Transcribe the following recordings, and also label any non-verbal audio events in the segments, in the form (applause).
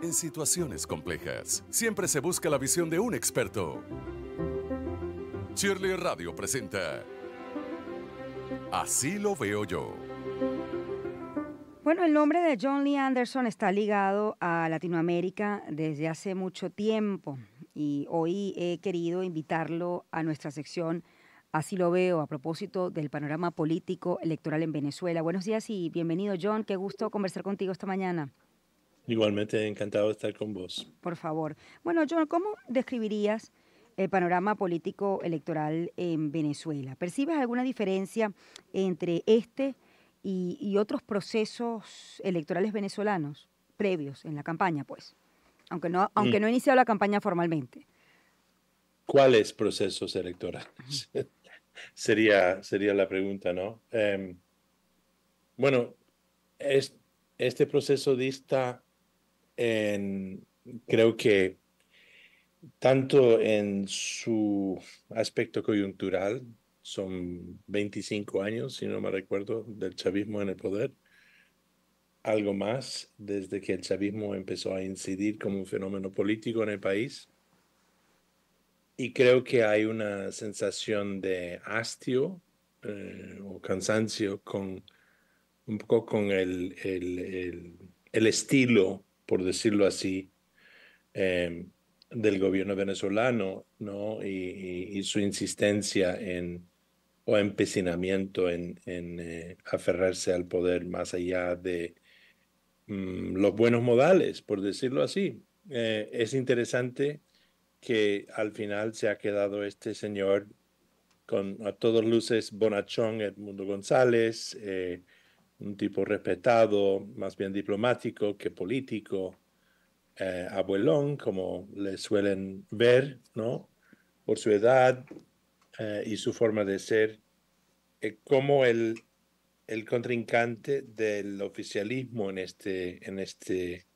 En situaciones complejas, siempre se busca la visión de un experto. Shirley Radio presenta Así lo veo yo. Bueno, el nombre de John Lee Anderson está ligado a Latinoamérica desde hace mucho tiempo y hoy he querido invitarlo a nuestra sección Así lo veo a propósito del panorama político electoral en Venezuela. Buenos días y bienvenido John, qué gusto conversar contigo esta mañana. Igualmente, encantado de estar con vos. Por favor. Bueno, John, ¿cómo describirías el panorama político electoral en Venezuela? ¿Percibes alguna diferencia entre este y, otros procesos electorales venezolanos previos en la campaña, pues? Aunque no, aunque mm. no ha iniciado la campaña formalmente. ¿Cuáles procesos electorales? (laughs) sería, sería la pregunta, ¿no? Em, bueno, es, este proceso dista en, creo que tanto en su aspecto coyuntural, son 25 años, si no me recuerdo, del chavismo en el poder, algo más desde que el chavismo empezó a incidir como un fenómeno político en el país. Y creo que hay una sensación de hastio eh, o cansancio con un poco con el, el, el, el estilo por decirlo así, eh, del gobierno venezolano, ¿no? Y, su insistencia en, o empecinamiento en, en eh, aferrarse al poder más allá de mm, los buenos modales, por decirlo así. Eh, es interesante que al final se ha quedado este señor con a todas luces bonachón Edmundo González, eh, un tipo respetado, más bien diplomático que político, eh, abuelón, como le suelen ver, ¿no? Por su edad eh, y su forma de ser, eh, como el, el, contrincante del oficialismo en, este, en, este,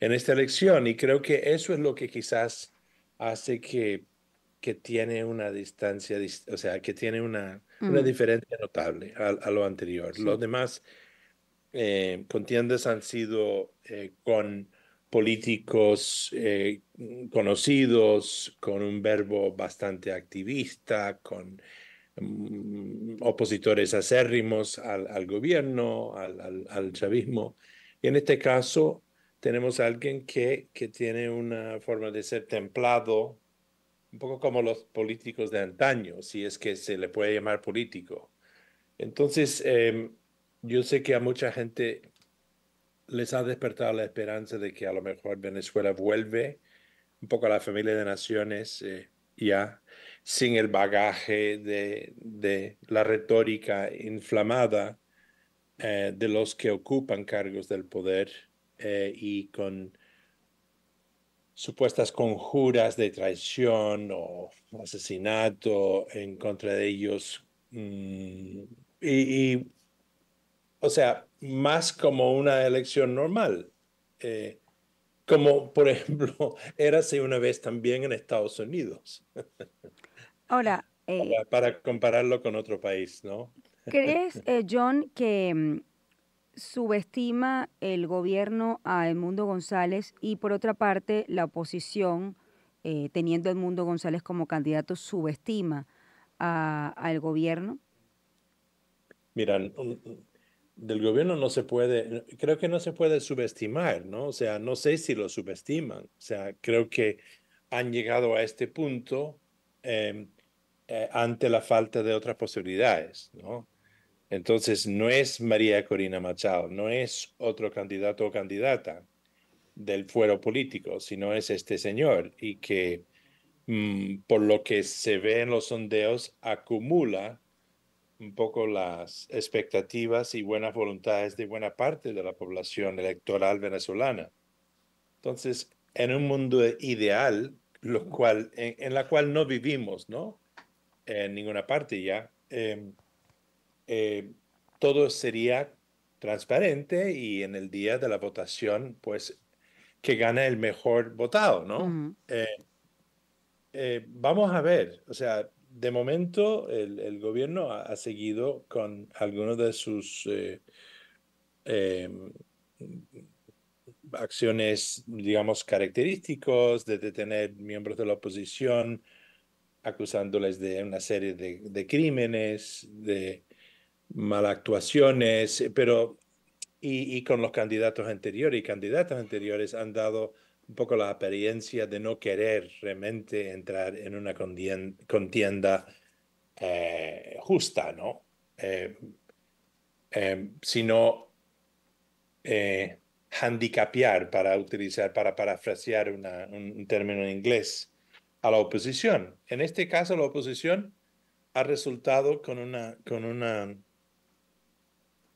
en esta elección. Y creo que eso es lo que quizás hace que, que tiene una distancia, o sea, que tiene una una mm. diferencia notable a, lo anterior. Los demás eh, contiendas han sido eh, con políticos eh, conocidos, con un verbo bastante activista, con mm, opositores acérrimos al, gobierno, al, chavismo. Y en este caso tenemos a alguien que, que tiene una forma de ser templado, un poco como los políticos de antaño, si es que se le puede llamar político. Entonces, em, yo sé que a mucha gente les ha despertado la esperanza de que a lo mejor Venezuela vuelve un poco a la familia de naciones eh, ya sin el bagaje de, de la retórica inflamada eh, de los que ocupan cargos del poder eh, y con supuestas conjuras de traición o asesinato en contra de ellos. Mm, y, o sea, más como una elección normal. Eh, como, por ejemplo, (laughs) érase una vez también en Estados Unidos. Ahora. (laughs) Eh para, compararlo con otro país, ¿no? ¿Crees, (laughs) eh, John, que mm, subestima el gobierno a Edmundo González y por otra parte la oposición, eh, teniendo a Edmundo González como candidato, subestima al gobierno? Mira, del gobierno no se puede, creo que no se puede subestimar, ¿no? O sea, no sé si lo subestiman, o sea, creo que han llegado a este punto em, eh, ante la falta de otras posibilidades, ¿no? Entonces no es María Corina Machado, no es otro candidato o candidata del fuero político, sino es este señor y que mm, por lo que se ve en los sondeos acumula un poco las expectativas y buenas voluntades de buena parte de la población electoral venezolana. Entonces, en un mundo ideal, lo cual, en, en la cual no vivimos, ¿no? En ninguna parte ya. Em, eh, todo sería transparente y en el día de la votación, pues, que gane el mejor votado, ¿no? Eh, eh, vamos a ver, o sea, de momento el, gobierno ha, seguido con algunos de sus acciones, digamos, característicos de detener miembros de la oposición, acusándoles de una serie de, de crímenes, de malactuaciones, pero y, con los candidatos anteriores y candidatas anteriores han dado un poco la apariencia de no querer realmente entrar en una contienda eh, justa, ¿no? Eh, eh, sino handicapiar, para utilizar, para parafrasear un, un término en inglés, a la oposición. En este caso, la oposición ha resultado con una, con una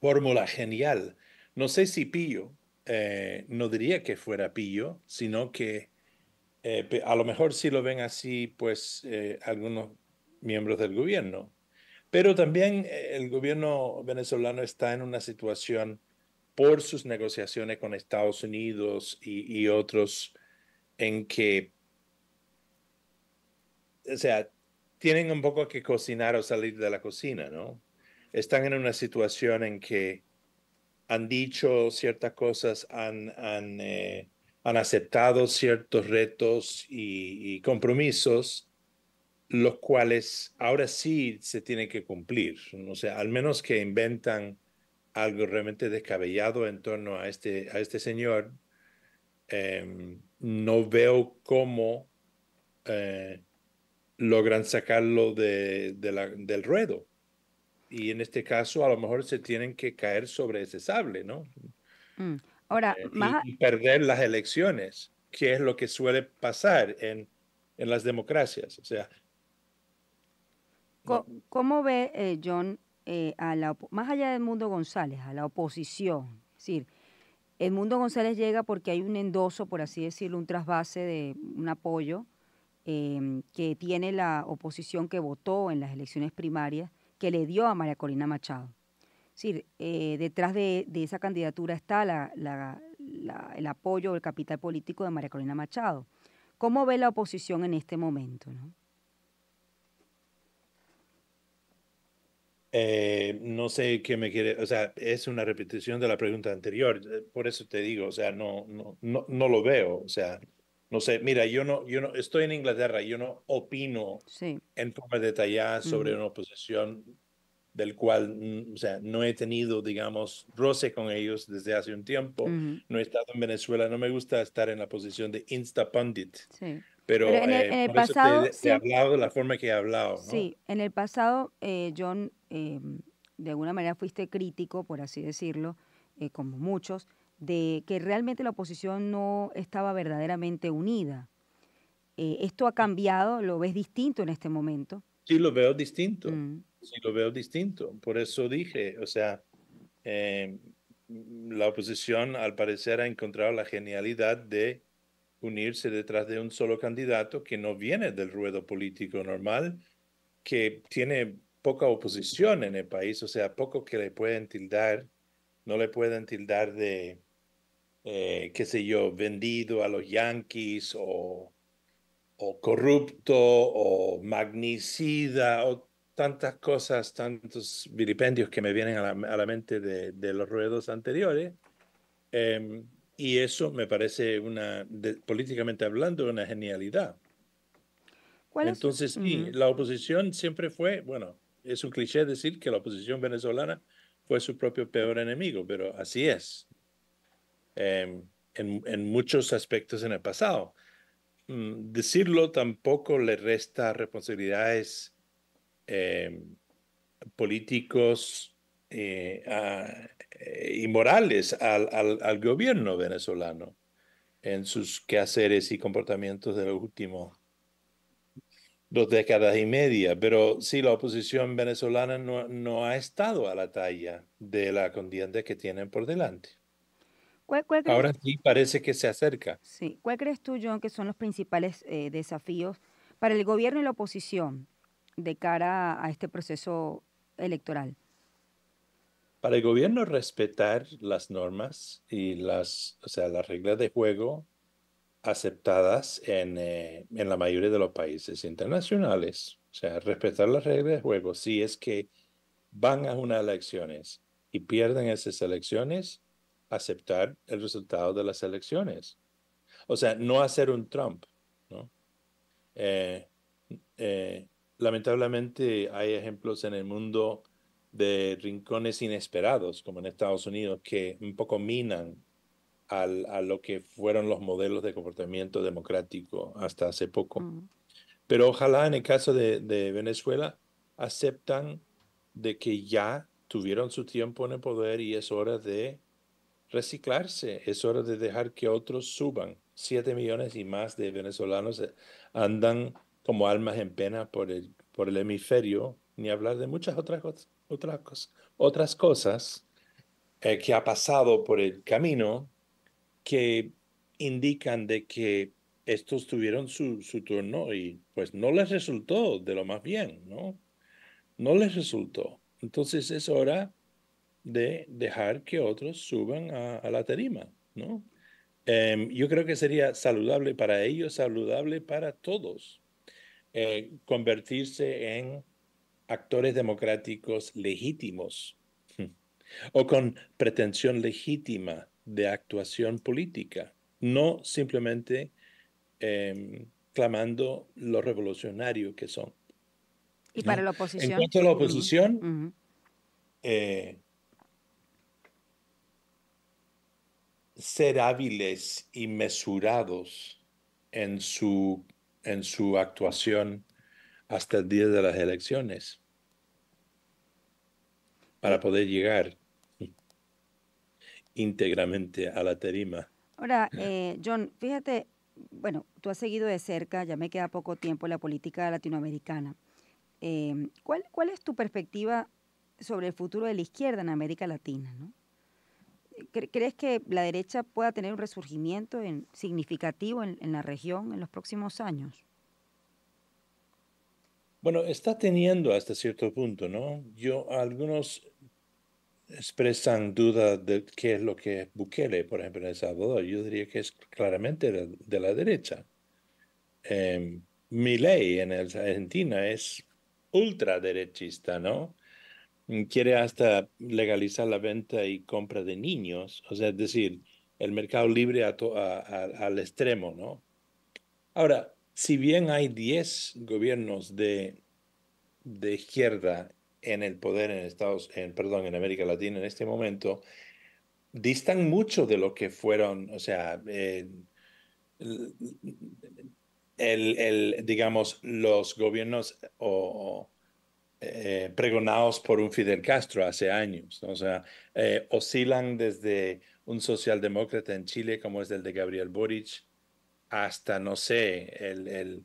fórmula genial. No sé si Pillo, eh, no diría que fuera Pillo, sino que eh, a lo mejor si lo ven así, pues eh, algunos miembros del gobierno. Pero también el gobierno venezolano está en una situación por sus negociaciones con Estados Unidos y, y otros en que, o sea, tienen un poco que cocinar o salir de la cocina, ¿no? están en una situación en que han dicho ciertas cosas, han, han, eh, aceptado ciertos retos y, compromisos, los cuales ahora sí se tienen que cumplir. O sea, al menos que inventan algo realmente descabellado en torno a este, a este señor, em, no veo cómo eh, logran sacarlo del ruedo y en este caso a lo mejor se tienen que caer sobre ese sable, ¿no? Mm, ahora, eh, más... y, perder las elecciones, que es lo que suele pasar en, las democracias. O sea, ¿cómo, ve eh, John eh, a más allá del mundo González, a la oposición? Es decir, el mundo González llega porque hay un endoso, por así decirlo, un trasvase de un apoyo em, que tiene la oposición que votó en las elecciones primarias que le dio a María Corina Machado. Es decir, eh, detrás de, esa candidatura está el apoyo, el capital político de María Corina Machado. ¿Cómo ve la oposición en este momento? No, eh, no sé qué me quiere, o sea, es una repetición de la pregunta anterior, por eso te digo, o sea, no, no, no, no lo veo, o sea, no sé, mira, yo no, yo no estoy en Inglaterra, yo no opino en forma detallada sobre una oposición del cual, mm, o sea, no he tenido, digamos, roce con ellos desde hace un tiempo. No he estado en Venezuela, no me gusta estar en la posición de Insta Pundit. Pero, en el, eh, pasado... te, he hablado de la forma que he hablado. Sí, en el pasado, eh, John, em, de alguna manera fuiste crítico, por así decirlo, eh, como muchos, de que realmente la oposición no estaba verdaderamente unida. Eh, ¿Esto ha cambiado? ¿Lo ves distinto en este momento? Sí, lo veo distinto. Mm. Sí, lo veo distinto. Por eso dije, o sea, eh, la oposición al parecer ha encontrado la genialidad de unirse detrás de un solo candidato que no viene del ruedo político normal, que tiene poca oposición en el país, o sea, poco que le pueden tildar, no le pueden tildar de, eh, qué sé yo, vendido a los yanquis o, o corrupto o magnicida o tantas cosas, tantos vilipendios que me vienen a la, a la mente de, de, los ruedos anteriores. Em, y eso me parece una, políticamente hablando, una genialidad. Entonces, la oposición siempre fue, bueno, es un cliché decir que la oposición venezolana fue su propio peor enemigo, pero así es. Em, en, muchos aspectos en el pasado. Mm, decirlo tampoco le resta responsabilidades em, políticos eh, eh, y morales al, gobierno venezolano en sus quehaceres y comportamientos de los últimos dos décadas y media, pero sí la oposición venezolana no, no ha estado a la talla de la contienda que tienen por delante. Ahora sí parece que se acerca. Sí. ¿Cuál crees tú, John, que son los principales eh, desafíos para el gobierno y la oposición de cara a este proceso electoral? Para el gobierno respetar las normas y las, o sea, las reglas de juego aceptadas en, eh, en la mayoría de los países internacionales. O sea, respetar las reglas de juego. Si es que van a unas elecciones y pierden esas elecciones, aceptar el resultado de las elecciones. O sea, no hacer un Trump. Eh, eh, lamentablemente hay ejemplos en el mundo de rincones inesperados, como en Estados Unidos, que un poco minan a lo que fueron los modelos de comportamiento democrático hasta hace poco. Mm. Pero ojalá en el caso de, de, Venezuela aceptan de que ya tuvieron su tiempo en el poder y es hora de reciclarse. Es hora de dejar que otros suban. Siete millones y más de venezolanos eh, andan como almas en pena por el, por el hemisferio, ni hablar de muchas otras, otras, otras cosas eh, que ha pasado por el camino que indican de que estos tuvieron su, su, turno y pues no les resultó de lo más bien, ¿no? No les resultó. Entonces es hora de dejar que otros suban a, la tarima, ¿no? Em, yo creo que sería saludable para ellos, saludable para todos, eh, convertirse en actores democráticos legítimos (laughs) o con pretensión legítima de actuación política, no simplemente em, clamando lo revolucionarios que son. Y para la oposición. En cuanto a la oposición, eh, ser hábiles y mesurados en su, en su actuación hasta el día de las elecciones para poder llegar íntegramente a la terima. Ahora, eh, John, fíjate, bueno, tú has seguido de cerca, ya me queda poco tiempo, la política latinoamericana. Eh, ¿cuál, ¿Cuál es tu perspectiva sobre el futuro de la izquierda en América Latina? ¿no? ¿Crees que la derecha pueda tener un resurgimiento en, significativo en, la región en los próximos años? Bueno, está teniendo hasta cierto punto, ¿no? Yo, algunos expresan duda de qué es lo que es Bukele, por ejemplo, en El Salvador. Yo diría que es claramente de, la derecha. Em, Mi ley en Argentina es ultraderechista, ¿no? quiere hasta legalizar la venta y compra de niños, o sea, es decir, el mercado libre al extremo, ¿no? Ahora, si bien hay 10 gobiernos de, de izquierda en el poder en Estados, en, perdón, en América Latina en este momento, distan mucho de lo que fueron, o sea, eh, el, el, digamos, los gobiernos o, eh, pregonados por un Fidel Castro hace años. O sea, eh, oscilan desde un socialdemócrata en Chile como es el de Gabriel Boric hasta, no sé, el,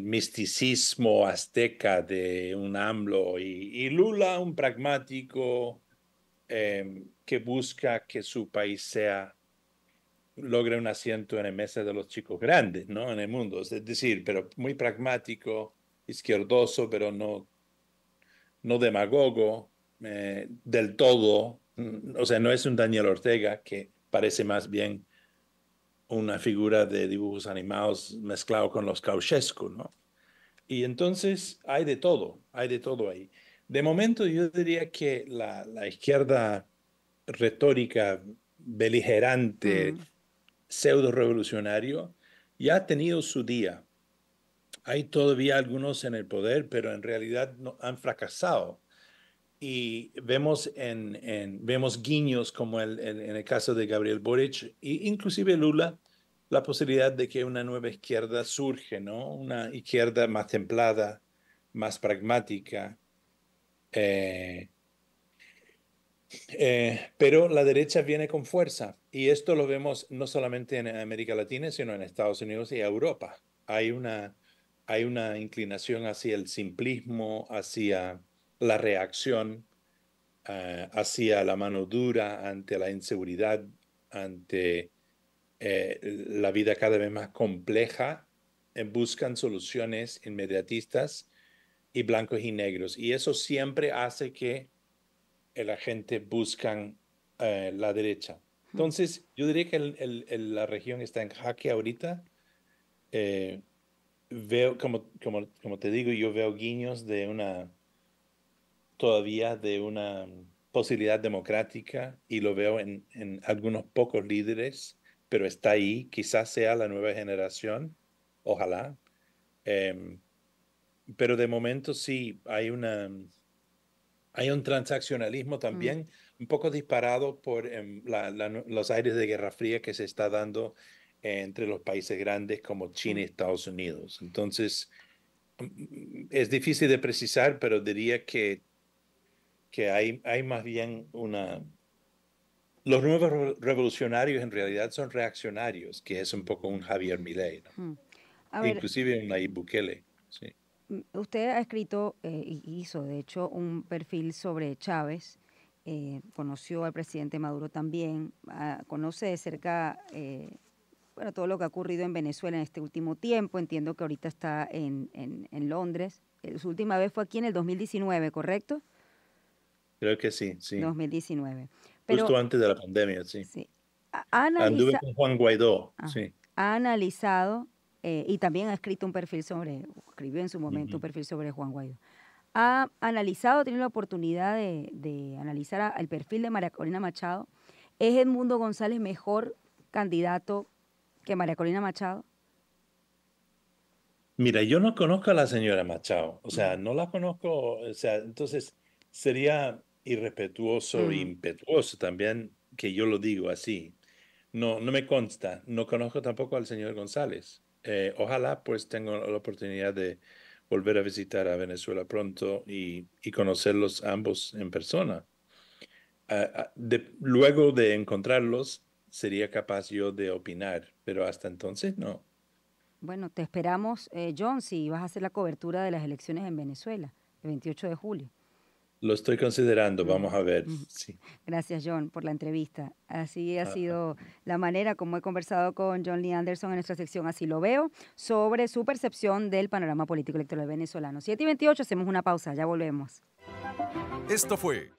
misticismo azteca de un AMLO y, Lula, un pragmático em, que busca que su país sea logre un asiento en la mesa de los chicos grandes, ¿no? En el mundo, es decir, pero muy pragmático, izquierdoso, pero no, no demagogo eh, del todo. O sea, no es un Daniel Ortega que parece más bien una figura de dibujos animados mezclado con los cauchescos. ¿no? Y entonces hay de todo, hay de todo ahí. De momento yo diría que la, izquierda retórica beligerante, mm. pseudo revolucionario, ya ha tenido su día. Hay todavía algunos en el poder, pero en realidad han fracasado. Y vemos, en, vemos guiños como el, en, el caso de Gabriel Boric e inclusive Lula, la posibilidad de que una nueva izquierda surge, ¿no? Una izquierda más templada, más pragmática. Eh, eh, pero la derecha viene con fuerza y esto lo vemos no solamente en América Latina, sino en Estados Unidos y Europa. Hay una, hay una inclinación hacia el simplismo, hacia la reacción, eh, hacia la mano dura ante la inseguridad, ante eh, la vida cada vez más compleja. buscan soluciones inmediatistas y blancos y negros. Y eso siempre hace que la gente busque eh, la derecha. Entonces, yo diría que la región está en jaque ahorita veo, como, como, como te digo, yo veo guiños de una, todavía de una posibilidad democrática y lo veo en, en algunos pocos líderes, pero está ahí, quizás sea la nueva generación, ojalá. Em, pero de momento sí hay una hay un transaccionalismo mm. también un poco disparado por em, la, los aires de guerra fría que se está dando eh, entre los países grandes como China y Estados Unidos. Entonces, mm, mm, es difícil de precisar, pero diría que, que hay, hay más bien una... Los nuevos revolucionarios en realidad son reaccionarios, que es un poco un Javier Milei, ¿no? inclusive un Nayib Bukele. Mm, usted ha escrito eh, y hizo, de hecho, un perfil sobre Chávez. Eh, conoció al presidente Maduro también, ah, conoce de cerca para todo lo que ha ocurrido en Venezuela en este último tiempo. Entiendo que ahorita está en, Londres. Eh, su última vez fue aquí en el 2019, ¿correcto? Creo que sí, sí. 2019. Justo antes de la pandemia, sí. sí. Anduve con Juan Guaidó, ah, sí. Ha analizado eh, y también ha escrito un perfil sobre, escribió en su momento un perfil sobre Juan Guaidó. Ha analizado, tiene la oportunidad de, analizar el perfil de María Corina Machado. ¿Es Edmundo González mejor candidato María Colina Machado? Mira, yo no conozco a la señora Machado, o sea, no la conozco, o sea, entonces sería irrespetuoso e impetuoso también que yo lo digo así. No, no me consta, no conozco tampoco al señor González. Eh, ojalá pues tenga la oportunidad de volver a visitar a Venezuela pronto y, conocerlos ambos en persona. Ah, ah, luego de encontrarlos, sería capaz yo de opinar, pero hasta entonces no. Bueno, te esperamos, eh, John, si vas a hacer la cobertura de las elecciones en Venezuela, el 28 de julio. Lo estoy considerando, vamos a ver. Gracias, John, por la entrevista. Así ha ah, ah. sido la manera como he conversado con John Lee Anderson en nuestra sección Así lo veo, sobre su percepción del panorama político electoral venezolano. 7 y 28, hacemos una pausa, ya volvemos. Esto fue